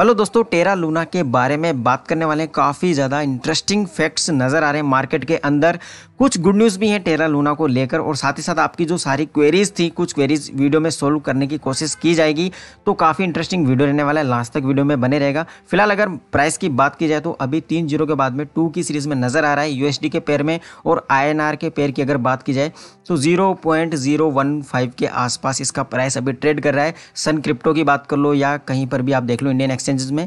hello दोस्तों टेरा Luna के बारे में बात करने वाले काफ़ी ज़्यादा इंटरेस्टिंग फैक्ट्स नज़र आ रहे हैं मार्केट के अंदर कुछ गुड न्यूज़ भी हैं टेरा लूना को लेकर और साथ ही साथ आपकी जो सारी क्वेरीज थी कुछ क्वेरीज वीडियो में सोल्व करने की कोशिश की जाएगी तो काफ़ी इंटरेस्टिंग वीडियो रहने वाला है लास्ट तक वीडियो में बने रहेगा फिलहाल अगर प्राइस की बात की जाए तो अभी तीन जीरो के बाद में टू की सीरीज़ में नज़र आ रहा है यू के पेयर में और आई के पेयर की अगर बात की जाए तो जीरो के आसपास इसका प्राइस अभी ट्रेड कर रहा है सन क्रिप्टो की बात कर लो या कहीं पर भी आप देख लो इंडियन एक्सचेंजेस में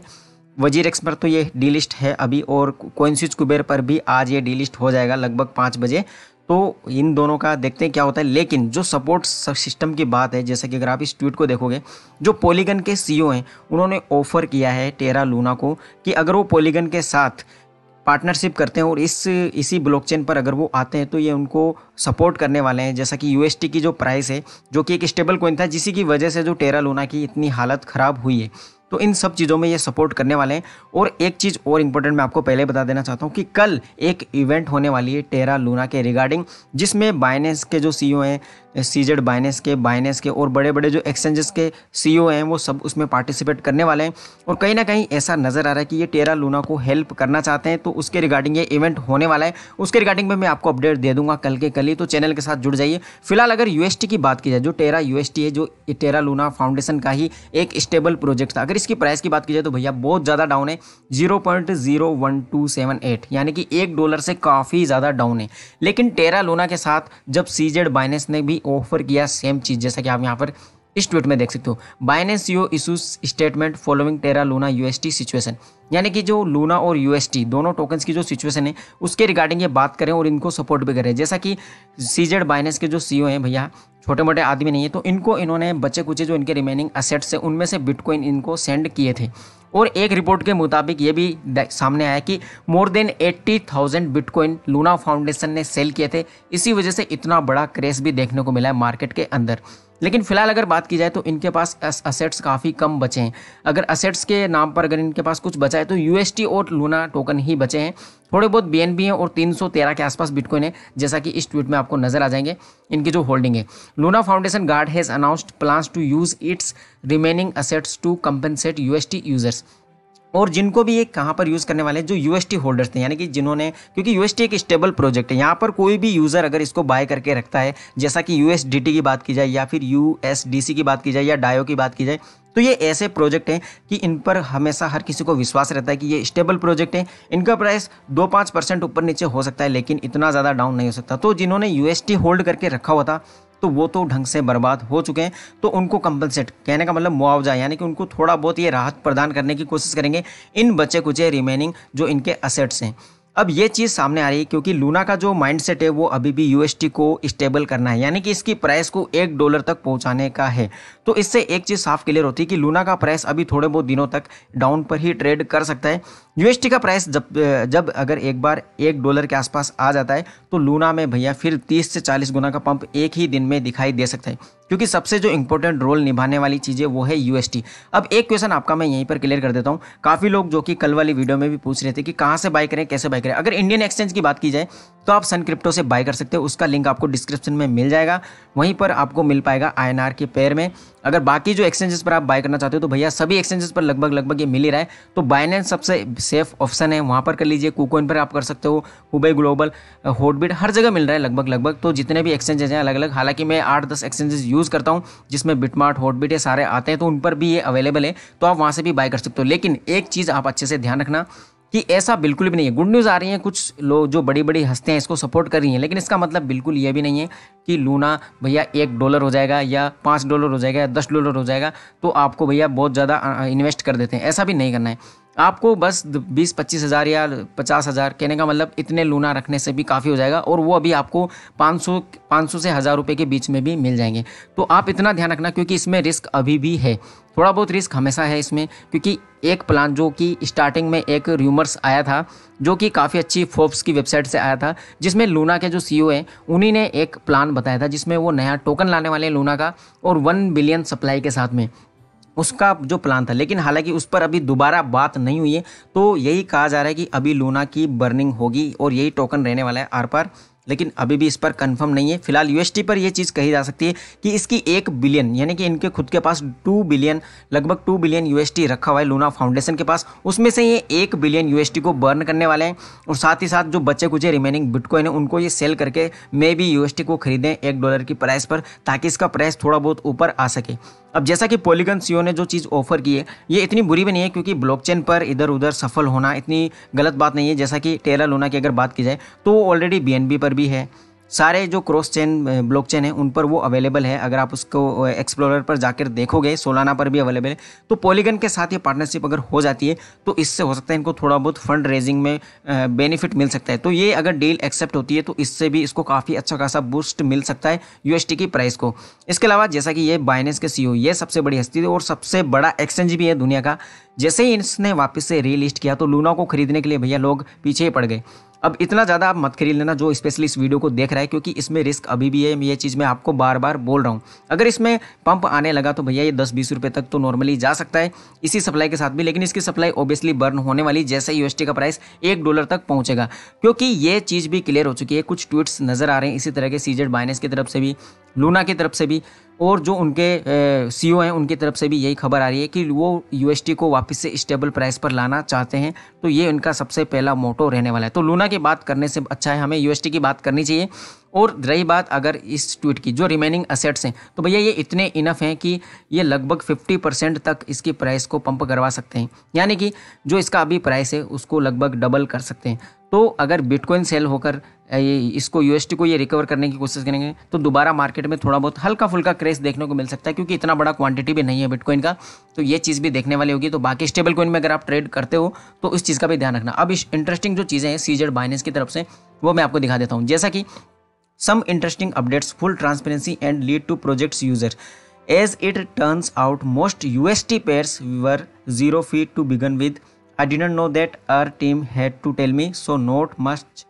वजीर एक्स पर तो ये डी है अभी और कोइंसिज कुबेर पर भी आज ये डी हो जाएगा लगभग पाँच बजे तो इन दोनों का देखते हैं क्या होता है लेकिन जो सपोर्ट सिस्टम की बात है जैसे कि अगर आप इस ट्वीट को देखोगे जो पोलीगन के सी e हैं उन्होंने ऑफर किया है टेरा लूना को कि अगर वो पोलीगन के साथ पार्टनरशिप करते हैं और इस इसी ब्लॉकचेन पर अगर वो आते हैं तो ये उनको सपोर्ट करने वाले हैं जैसा कि यूएसटी की जो प्राइस है जो कि एक स्टेबल कोइन था जिसी की वजह से जो टेरा लूना की इतनी हालत ख़राब हुई है तो इन सब चीज़ों में ये सपोर्ट करने वाले हैं और एक चीज़ और इम्पोर्टेंट मैं आपको पहले बता देना चाहता हूँ कि कल एक इवेंट होने वाली है टेरा लूना के रिगार्डिंग जिसमें बाइनेंस के जो सी e हैं सीजेड बाइनेंस के बाइनेंस के और बड़े बड़े जो एक्सचेंजेस के सी e हैं वो सब उसमें पार्टिसिपेट करने वाले हैं और कहीं ना कहीं ऐसा नज़र आ रहा है कि ये टेरा लूना को हेल्प करना चाहते हैं तो उसके रिगार्डिंग ये इवेंट होने वाला है उसके रिगार्डिंग में मैं आपको अपडेट दे दूंगा कल के कल ही तो चैनल के साथ जुड़ जाइए फिलहाल अगर यूएसटी की बात की जाए जो टेरा यूएसटी है जो टेरा लूना फाउंडेशन का ही एक स्टेबल प्रोजेक्ट था अगर अगर इसकी प्राइस की बात की जाए तो भैया बहुत ज़्यादा डाउन है zero point zero one two seven eight यानी कि एक डॉलर से काफ़ी ज़्यादा डाउन है लेकिन टेरा लूना के साथ जब सीजेड बाइनेस ने भी ऑफर किया सेम चीज़ जैसा कि आप यहाँ पर इस ट्वीट में देख सकते हो बाइनेंस यो issues statement following Terra Luna UST situation यानी कि जो लूना और यूएसटी दोनों टोकन्स की जो सिचुएशन है उसके रिगार्डिंग ये बात करें और इनको सपोर्ट भी करें जैसा कि सीजेड बाइनेंस के जो सीईओ हैं भैया छोटे मोटे आदमी नहीं है तो इनको इन्होंने बचे कुचे जो इनके रिमेनिंग असेट्स है उनमें से बिटकॉइन इनको सेंड किए थे और एक रिपोर्ट के मुताबिक ये भी सामने आया कि more than 80,000 bitcoin Luna foundation ने सेल किए थे इसी वजह से इतना बड़ा क्रेश भी देखने को मिला है मार्केट के अंदर लेकिन फिलहाल अगर बात की जाए तो इनके पास असेट्स काफ़ी कम बचे हैं अगर असेट्स के नाम पर अगर इनके पास कुछ बचा है तो यू और लूना टोकन ही बचे हैं थोड़े बहुत बी हैं और 313 के आसपास बिटकॉइन है जैसा कि इस ट्वीट में आपको नजर आ जाएंगे इनकी जो होल्डिंग है Luna foundation guard has announced plans to use its remaining assets to compensate U users और जिनको भी ये कहाँ पर यूज़ करने वाले हैं जो टी होल्डर्स थे यानी कि जिन्होंने क्योंकि टी एक स्टेबल प्रोजेक्ट है यहाँ पर कोई भी यूज़र अगर इसको बाय करके रखता है जैसा कि टी की बात की जाए या फिर सी की बात की जाए या डायो की बात की जाए तो ये ऐसे प्रोजेक्ट हैं कि इन पर हमेशा हर किसी को विश्वास रहता है कि ये स्टेबल प्रोजेक्ट है इनका प्राइस दो पाँच परसेंट ऊपर नीचे हो सकता है लेकिन इतना ज़्यादा डाउन नहीं हो सकता तो जिन्होंने टी होल्ड करके रखा हुआ था तो वो तो ढंग से बर्बाद हो चुके हैं तो उनको कंपनसेट कहने का मतलब मुआवजा यानी कि उनको थोड़ा बहुत ये राहत प्रदान करने की कोशिश करेंगे इन बचे कुचे रिमेनिंग जो इनके असेट्स हैं अब ये चीज़ सामने आ रही है क्योंकि लूना का जो माइंडसेट है वो अभी भी यूएसटी को स्टेबल करना है यानी कि इसकी प्राइस को एक डॉलर तक पहुंचाने का है तो इससे एक चीज़ साफ क्लियर होती है कि लूना का प्राइस अभी थोड़े बहुत दिनों तक डाउन पर ही ट्रेड कर सकता है यूएसटी का प्राइस जब जब अगर एक बार एक डॉलर के आसपास आ जाता है तो लूना में भैया फिर तीस से चालीस गुना का पंप एक ही दिन में दिखाई दे सकता है क्योंकि सबसे जो इंपॉर्टेंट रोल निभाने वाली चीज़ें वो है यूएसटी अब एक क्वेश्चन आपका मैं यहीं पर क्लियर कर देता हूँ काफ़ी लोग जो कि कल वाली वीडियो में भी पूछ रहे थे कि कहाँ से बाई करें कैसे बाई करें अगर इंडियन एक्सचेंज की बात की जाए तो आप सन क्रिप्टो से बाय कर सकते हो उसका लिंक आपको डिस्क्रिप्शन में मिल जाएगा वहीं पर आपको मिल पाएगा आई के पेयर में अगर बाकी जो एक्सचेंजेस पर आप बाय करना चाहते हो तो भैया सभी एक्सचेंजेस पर लगभग लगभग ये मिल ही रहा है तो बाइनेंस सबसे सेफ ऑप्शन है वहाँ पर कर लीजिए कुकोइन पर आप कर सकते हो हुबई ग्लोबल हॉटबिट हर जगह मिल रहा है लगभग लगभग तो जितने भी एक्सचेंजेस हैं अलग अलग हालांकि मैं आठ दस एक्सचेंजेस यूज़ करता हूँ जिसमें बिटमार्ट हॉटबिट ये सारे आते हैं तो उन पर भी ये अवेलेबल है तो आप वहाँ से भी बाय कर सकते हो लेकिन एक चीज़ आप अच्छे से ध्यान रखना कि ऐसा बिल्कुल भी नहीं है गुड न्यूज़ आ रही है कुछ लोग जो बड़ी बड़ी हस्तियाँ इसको सपोर्ट कर रही हैं लेकिन इसका मतलब बिल्कुल ये भी नहीं है कि लूना भैया एक डॉलर हो जाएगा या पाँच डॉलर हो जाएगा या दस डॉलर हो जाएगा तो आपको भैया बहुत ज़्यादा इन्वेस्ट कर देते हैं ऐसा भी नहीं करना है आपको बस बीस पच्चीस हज़ार या पचास हज़ार कहने का मतलब इतने लूना रखने से भी काफ़ी हो जाएगा और वो अभी आपको पाँच सौ पाँच सौ से हज़ार रुपये के बीच में भी मिल जाएंगे तो आप इतना ध्यान रखना क्योंकि इसमें रिस्क अभी भी है थोड़ा बहुत रिस्क हमेशा है इसमें क्योंकि एक प्लान जो कि स्टार्टिंग में एक र्यूमर्स आया था जो कि काफ़ी अच्छी फोर्ब्स की वेबसाइट से आया था जिसमें लूना के जो सी e हैं उन्हीं ने एक प्लान बताया था जिसमें वो नया टोकन लाने वाले हैं लूना का और वन बिलियन सप्लाई के साथ में उसका जो प्लान था लेकिन हालांकि उस पर अभी दोबारा बात नहीं हुई है तो यही कहा जा रहा है कि अभी लूना की बर्निंग होगी और यही टोकन रहने वाला है आर पार लेकिन अभी भी इस पर कंफर्म नहीं है फिलहाल यूएसटी पर यह चीज़ कही जा सकती है कि इसकी एक बिलियन यानी कि इनके खुद के पास टू बिलियन लगभग टू बिलियन यूएसटी रखा हुआ है लूना फाउंडेशन के पास उसमें से ये एक बिलियन यूएसटी को बर्न करने वाले हैं और साथ ही साथ जो बच्चे कुछ रिमेनिंग बिटकॉइन है उनको ये सेल करके मे बी यू को खरीदें एक डॉलर की प्राइस पर ताकि इसका प्राइस थोड़ा बहुत ऊपर आ सके अब जैसा कि पॉलीगन सीओ e ने जो चीज़ ऑफर की है ये इतनी बुरी भी नहीं है क्योंकि ब्लॉकचेन पर इधर उधर सफल होना इतनी गलत बात नहीं है जैसा कि टेरा लूना की अगर बात की जाए तो वो ऑलरेडी बी पर भी है सारे जो क्रॉस चेन ब्लॉक चेन है उन पर वो अवेलेबल है अगर आप उसको एक्सप्लोरर पर जाकर देखोगे सोलाना पर भी अवेलेबल है तो पॉलीगन के साथ ये पार्टनरशिप अगर हो जाती है तो इससे हो सकता है इनको थोड़ा बहुत फंड रेजिंग में बेनिफिट मिल सकता है तो ये अगर डील एक्सेप्ट होती है तो इससे भी इसको काफ़ी अच्छा खासा बूस्ट मिल सकता है यू की प्राइस को इसके अलावा जैसा कि ये बाइनेस के सी e ये सबसे बड़ी हस्ती थी और सबसे बड़ा एक्सचेंज भी है दुनिया का जैसे ही इसने वापस से रीलिस्ट किया तो लूना को खरीदने के लिए भैया लोग पीछे पड़ गए अब इतना ज़्यादा आप मत खरीद लेना जो स्पेशली इस वीडियो को देख रहा है क्योंकि इसमें रिस्क अभी भी है ये चीज़ मैं आपको बार बार बोल रहा हूँ अगर इसमें पंप आने लगा तो भैया ये दस बीस रुपये तक तो नॉर्मली जा सकता है इसी सप्लाई के साथ भी लेकिन इसकी सप्लाई ओबियसली बर्न होने वाली जैसे यू का प्राइस एक डॉलर तक पहुँचेगा क्योंकि ये चीज़ भी क्लियर हो चुकी है कुछ ट्वीट्स नज़र आ रहे हैं इसी तरह के सीजेड बाइनेस की तरफ से भी लूना की तरफ से भी और जो उनके सी ओ e हैं उनकी तरफ से भी यही खबर आ रही है कि वो यू को वापस से स्टेबल प्राइस पर लाना चाहते हैं तो ये उनका सबसे पहला मोटो रहने वाला है तो लूना की बात करने से अच्छा है हमें यू की बात करनी चाहिए और रही बात अगर इस ट्वीट की जो रिमेनिंग असेट्स हैं तो भैया ये इतने इनफ हैं कि ये लगभग 50 परसेंट तक इसकी प्राइस को पंप करवा सकते हैं यानी कि जो इसका अभी प्राइस है उसको लगभग डबल कर सकते हैं तो अगर बिटकॉइन सेल होकर इसको यू को ये रिकवर करने की कोशिश करेंगे तो दोबारा मार्केट में थोड़ा बहुत हल्का फुल्का क्रेज देखने को मिल सकता है क्योंकि इतना बड़ा क्वांटिटी भी नहीं है बिटकॉइन का तो ये चीज़ भी देखने वाली होगी तो बाकी स्टेबल कॉइन में अगर आप ट्रेड करते हो तो इस चीज़ का भी ध्यान रखना अब इस इंटरेस्टिंग जो चीज़ें हैं सीजेड बाइनेंस की तरफ से वो मैं आपको दिखा देता हूँ जैसा कि some interesting updates full transparency and lead to projects user as it turns out most ust pairs were 0 feet to begin with i didn't know that our team had to tell me so not much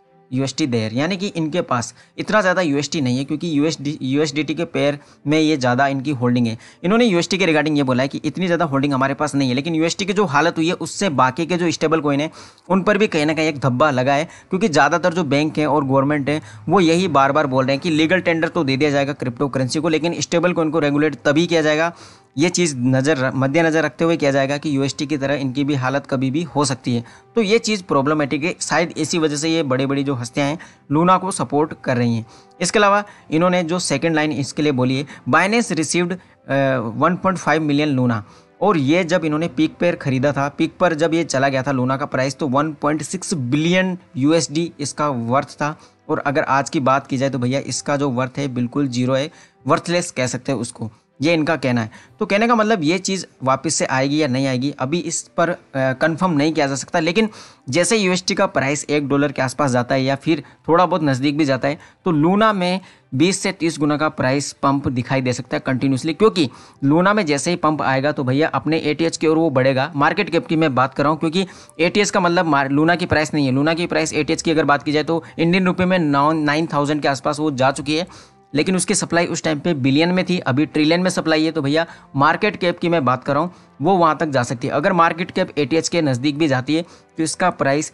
टी देर यानी कि इनके पास इतना ज़्यादा T नहीं है क्योंकि डी यूएसडीटी के पेयर में ये ज़्यादा इनकी होल्डिंग है इन्होंने यूएसटी के रिगार्डिंग ये बोला है कि इतनी ज़्यादा होल्डिंग हमारे पास नहीं है लेकिन यूएसटी की जो हालत हुई है उससे बाकी के जो स्टेबल कोइन है उन पर भी कहीं ना कहीं एक धब्बा लगा है क्योंकि ज़्यादातर जो बैंक हैं और गवर्नमेंट हैं वो यही बार बार बोल रहे हैं कि लीगल टेंडर तो दे दिया जाएगा क्रिप्टो करेंसी को लेकिन स्टेबल कोइन को रेगुलेट तभी किया जाएगा ये चीज़ नज़र मद्देनज़र रखते हुए किया जाएगा कि यूएसटी की तरह इनकी भी हालत कभी भी हो सकती है तो ये चीज़ प्रॉब्लमेटिक है शायद इसी वजह से ये बड़े बड़ी जो हस्तियाँ हैं लूना को सपोर्ट कर रही हैं इसके अलावा इन्होंने जो सेकेंड लाइन इसके लिए बोली है Binance received one million Luna और ये जब इन्होंने पीक पर खरीदा था पीक पर जब ये चला गया था लूना का प्राइस तो 1.6 बिलियन यूएसडी इसका वर्थ था और अगर आज की बात की जाए तो भैया इसका जो वर्थ है बिल्कुल जीरो है वर्थलेस कह सकते हैं उसको ये इनका कहना है तो कहने का मतलब ये चीज़ वापस से आएगी या नहीं आएगी अभी इस पर कंफर्म नहीं किया जा सकता लेकिन जैसे यू का प्राइस एक डॉलर के आसपास जाता है या फिर थोड़ा बहुत नज़दीक भी जाता है तो लूना में 20 से 30 गुना का प्राइस पंप दिखाई दे सकता है कंटिन्यूसली क्योंकि लूना में जैसे ही पंप आएगा तो भैया अपने ए की ओर वो बढ़ेगा मार्केट कैप की मैं बात कर रहा हूँ क्योंकि ए का मतलब लूना की प्राइस नहीं है लूना की प्राइस ए की अगर बात की जाए तो इंडियन रुपये में नौ नाइन के आसपास वो जा चुकी है लेकिन उसकी सप्लाई उस टाइम पे बिलियन में थी अभी ट्रिलियन में सप्लाई है तो भैया मार्केट कैप की मैं बात कर रहा हूँ वो वहाँ तक जा सकती है अगर मार्केट कैप ए के नज़दीक भी जाती है तो इसका प्राइस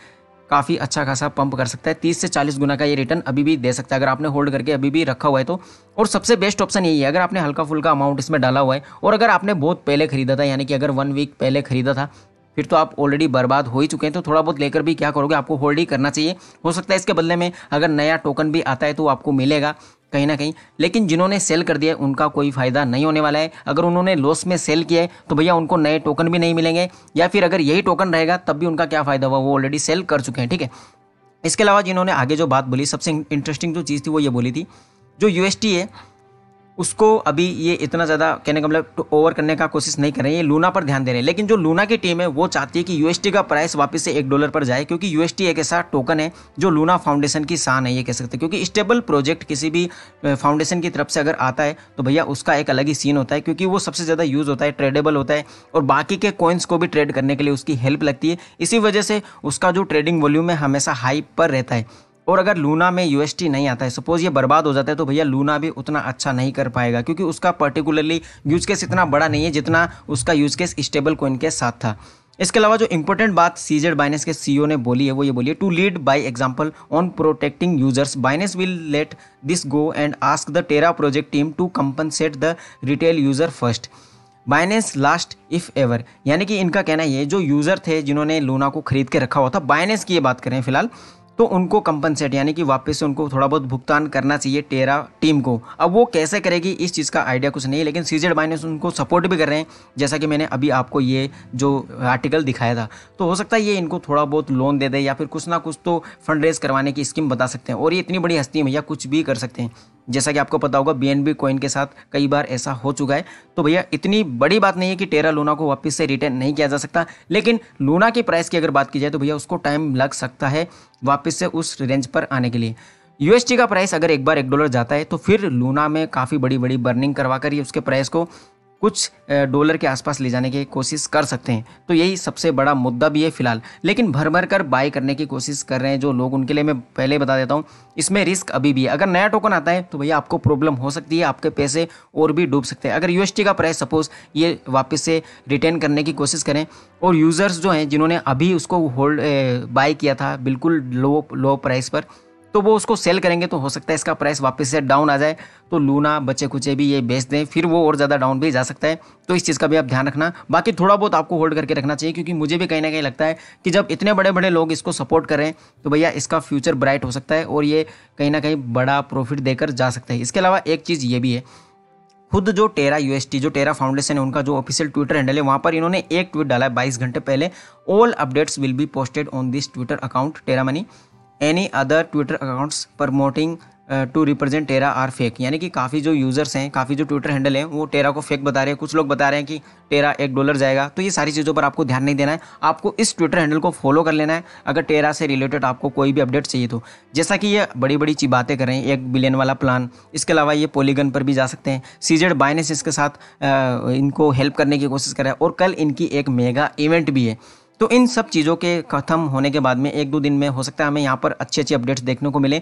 काफ़ी अच्छा खासा पंप कर सकता है तीस से चालीस गुना का ये रिटर्न अभी भी दे सकता है अगर आपने होल्ड करके अभी भी रखा हुआ है तो और सबसे बेस्ट ऑप्शन यही है अगर आपने हल्का फुल्का अमाउंट इसमें डाला हुआ है और अगर आपने बहुत पहले खरीदा था यानी कि अगर वन वीक पहले खरीदा था फिर तो आप ऑलरेडी बर्बाद हो ही चुके हैं तो थोड़ा बहुत लेकर भी क्या करोगे आपको होल्ड ही करना चाहिए हो सकता है इसके बदले में अगर नया टोकन भी आता है तो आपको मिलेगा कहीं ना कहीं लेकिन जिन्होंने सेल कर दिया उनका कोई फ़ायदा नहीं होने वाला है अगर उन्होंने लॉस में सेल किया है तो भैया उनको नए टोकन भी नहीं मिलेंगे या फिर अगर यही टोकन रहेगा तब भी उनका क्या फ़ायदा हुआ वो ऑलरेडी सेल कर चुके हैं ठीक है इसके अलावा जिन्होंने आगे जो बात बोली सबसे इंटरेस्टिंग जो चीज़ थी वो ये बोली थी जो यू है उसको अभी ये इतना ज़्यादा कहने का मतलब तो ओवर करने का कोशिश नहीं कर रहे हैं ये लूना पर ध्यान दे रहे हैं लेकिन जो लूना की टीम है वो चाहती है कि यू का प्राइस वापस से एक डॉलर पर जाए क्योंकि यू एक ऐसा टोकन है जो लूना फाउंडेशन की शान है ये कह सकते हैं क्योंकि स्टेबल प्रोजेक्ट किसी भी फाउंडेशन की तरफ से अगर आता है तो भैया उसका एक अलग ही सीन होता है क्योंकि वो सबसे ज़्यादा यूज़ होता है ट्रेडेबल होता है और बाकी के कॉइन्स को भी ट्रेड करने के लिए उसकी हेल्प लगती है इसी वजह से उसका जो ट्रेडिंग वॉल्यूम है हमेशा हाई पर रहता है और अगर लूना में यू नहीं आता है सपोज़ ये बर्बाद हो जाता है तो भैया लूना भी उतना अच्छा नहीं कर पाएगा क्योंकि उसका पर्टिकुलरली यूज केस इतना बड़ा नहीं है जितना उसका यूज केस स्टेबल कोइन के साथ था इसके अलावा जो इंपॉर्टेंट बात सीजेड बाइनेस के सीईओ e ने बोली है वो ये बोली है to lead by example on protecting users Binance will let this go and ask the Terra project team to compensate the retail user first Binance last if ever यानी कि इनका कहना ये जो यूज़र थे जिन्होंने लूना को खरीद के रखा हुआ था बाइनेंस की ये बात करें फिलहाल तो उनको कंपनसेट यानी कि वापस से उनको थोड़ा बहुत भुगतान करना चाहिए टेरा टीम को अब वो कैसे करेगी इस चीज़ का आइडिया कुछ नहीं लेकिन सी जेड माइनस उनको सपोर्ट भी कर रहे हैं जैसा कि मैंने अभी आपको ये जो आर्टिकल दिखाया था तो हो सकता है ये इनको थोड़ा बहुत लोन दे दे या फिर कुछ ना कुछ तो फंड रेज करवाने की स्कीम बता सकते हैं और ये इतनी बड़ी हस्ती है भैया कुछ भी कर सकते हैं जैसा कि आपको पता होगा बी कॉइन के साथ कई बार ऐसा हो चुका है तो भैया इतनी बड़ी बात नहीं है कि टेरा लूना को वापस से रिटर्न नहीं किया जा सकता लेकिन लूना की प्राइस की अगर बात की जाए तो भैया उसको टाइम लग सकता है वापस से उस रेंज पर आने के लिए यूएसटी का प्राइस अगर एक बार एक डॉलर जाता है तो फिर लूना में काफ़ी बड़ी बड़ी बर्निंग करवा कर ये उसके प्राइस को कुछ डॉलर के आसपास ले जाने की कोशिश कर सकते हैं तो यही सबसे बड़ा मुद्दा भी है फिलहाल लेकिन भर भर कर बाय करने की कोशिश कर रहे हैं जो लोग उनके लिए मैं पहले बता देता हूँ इसमें रिस्क अभी भी है अगर नया टोकन आता है तो भैया आपको प्रॉब्लम हो सकती है आपके पैसे और भी डूब सकते हैं अगर यू का प्राइस सपोज ये वापस से रिटर्न करने की कोशिश करें और यूज़र्स जो हैं जिन्होंने अभी उसको होल्ड बाई किया था बिल्कुल लो लो प्राइस पर तो वो उसको सेल करेंगे तो हो सकता है इसका प्राइस वापस से डाउन आ जाए तो लूना बचे कुचे भी ये बेच दें फिर वो और ज़्यादा डाउन भी जा सकता है तो इस चीज़ का भी आप ध्यान रखना बाकी थोड़ा बहुत आपको होल्ड करके रखना चाहिए क्योंकि मुझे भी कहीं ना कहीं लगता है कि जब इतने बड़े बड़े लोग इसको सपोर्ट करें तो भैया इसका फ्यूचर ब्राइट हो सकता है और ये कहीं ना कहीं बड़ा प्रॉफिट देकर जा सकता है इसके अलावा एक चीज़ ये भी है खुद जो टेरा यू जो टेरा फाउंडेशन है उनका जो ऑफिशियल ट्विटर हैंडल है वहाँ पर इन्होंने एक ट्वीट डाला है बाईस घंटे पहले all updates will be posted on this Twitter account Terra money any other Twitter accounts promoting to represent Terra are fake यानी कि काफ़ी जो यूज़र्स हैं काफ़ी जो ट्विटर हैंडल हैं वो टेरा को फेक बता रहे हैं कुछ लोग बता रहे हैं कि टेरा एक डॉलर जाएगा तो ये सारी चीज़ों पर आपको ध्यान नहीं देना है आपको इस ट्विटर हैंडल को फॉलो कर लेना है अगर टेरा से रिलेटेड आपको कोई भी अपडेट चाहिए तो जैसा कि ये बड़ी बड़ी चीज बातें कर रहे हैं एक बिलियन वाला प्लान इसके अलावा ये पोलीगन पर भी जा सकते हैं सीजेड बाइनेस इसके साथ uh, इनको हेल्प करने की कोशिश कर रहा है और कल इनकी एक मेगा इवेंट भी है तो इन सब चीज़ों के खत्म होने के बाद में एक दो दिन में हो सकता है हमें यहाँ पर अच्छे अच्छे अपडेट्स देखने को मिले